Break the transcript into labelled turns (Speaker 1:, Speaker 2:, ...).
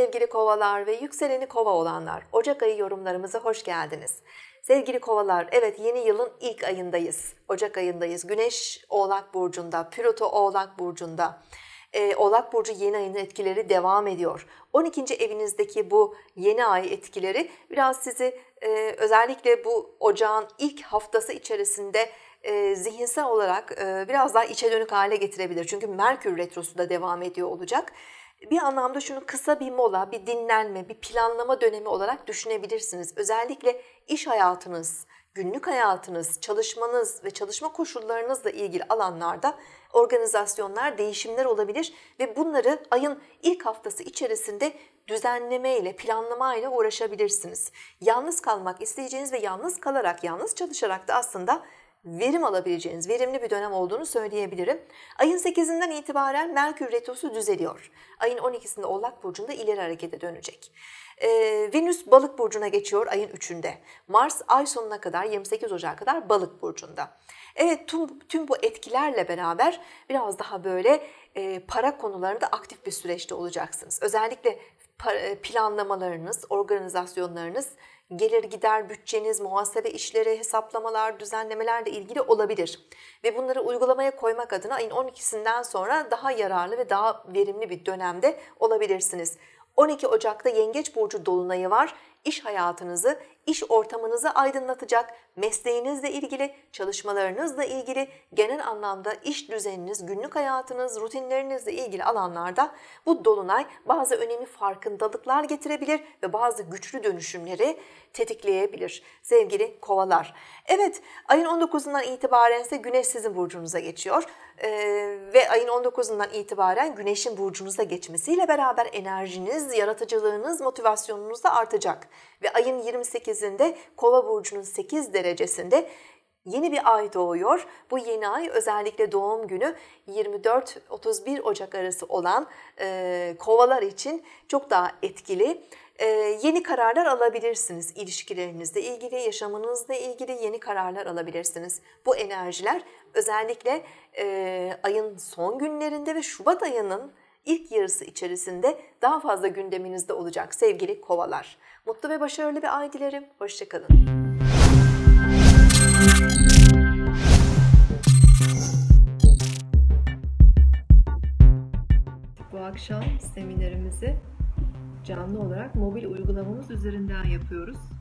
Speaker 1: sevgili kovalar ve yükseleni kova olanlar. Ocak ayı yorumlarımıza hoş geldiniz. Sevgili kovalar, evet yeni yılın ilk ayındayız. Ocak ayındayız. Güneş Oğlak Burcu'nda, Plüto Oğlak Burcu'nda. Ee, Oğlak Burcu yeni ayın etkileri devam ediyor. 12. evinizdeki bu yeni ay etkileri biraz sizi e, özellikle bu ocağın ilk haftası içerisinde e, zihinsel olarak e, biraz daha içe dönük hale getirebilir. Çünkü Merkür Retrosu da devam ediyor olacak bir anlamda şunu kısa bir mola, bir dinlenme, bir planlama dönemi olarak düşünebilirsiniz. Özellikle iş hayatınız, günlük hayatınız, çalışmanız ve çalışma koşullarınızla ilgili alanlarda organizasyonlar, değişimler olabilir ve bunları ayın ilk haftası içerisinde düzenleme ile, planlama ile uğraşabilirsiniz. Yalnız kalmak isteyeceğiniz ve yalnız kalarak, yalnız çalışarak da aslında verim alabileceğiniz, verimli bir dönem olduğunu söyleyebilirim. Ayın 8'inden itibaren Merkür Retrosu düzeliyor. Ayın 12'sinde Oğlak Burcu'nda ileri harekete dönecek. Ee, Venüs Balık Burcu'na geçiyor ayın 3'ünde. Mars ay sonuna kadar 28 Ocak'a kadar Balık Burcu'nda. Evet tüm, tüm bu etkilerle beraber biraz daha böyle e, para konularında aktif bir süreçte olacaksınız. Özellikle e, planlamalarınız, organizasyonlarınız, gelir gider bütçeniz, muhasebe işleri, hesaplamalar, düzenlemelerle ilgili olabilir. Ve bunları uygulamaya koymak adına ayın 12'sinden sonra daha yararlı ve daha verimli bir dönemde olabilirsiniz. 12 Ocak'ta Yengeç Burcu Dolunayı var iş hayatınızı, iş ortamınızı aydınlatacak, mesleğinizle ilgili, çalışmalarınızla ilgili, genel anlamda iş düzeniniz, günlük hayatınız, rutinlerinizle ilgili alanlarda bu dolunay bazı önemli farkındalıklar getirebilir ve bazı güçlü dönüşümleri tetikleyebilir. Sevgili kovalar. Evet, ayın 19'undan itibaren ise güneş sizin burcunuza geçiyor. Ee, ve ayın 19'undan itibaren güneşin burcunuza geçmesiyle beraber enerjiniz, yaratıcılığınız, motivasyonunuz da artacak. Ve ayın 28'inde Kova burcunun 8 derecesinde yeni bir ay doğuyor. Bu yeni ay özellikle doğum günü 24-31 Ocak arası olan e, kovalar için çok daha etkili. E, yeni kararlar alabilirsiniz ilişkilerinizle ilgili, yaşamınızla ilgili yeni kararlar alabilirsiniz. Bu enerjiler özellikle e, ayın son günlerinde ve Şubat ayının ilk yarısı içerisinde daha fazla gündeminizde olacak sevgili kovalar. Mutlu ve başarılı bir ay dilerim. Hoşçakalın. Bu akşam seminerimizi canlı olarak mobil uygulamamız üzerinden yapıyoruz.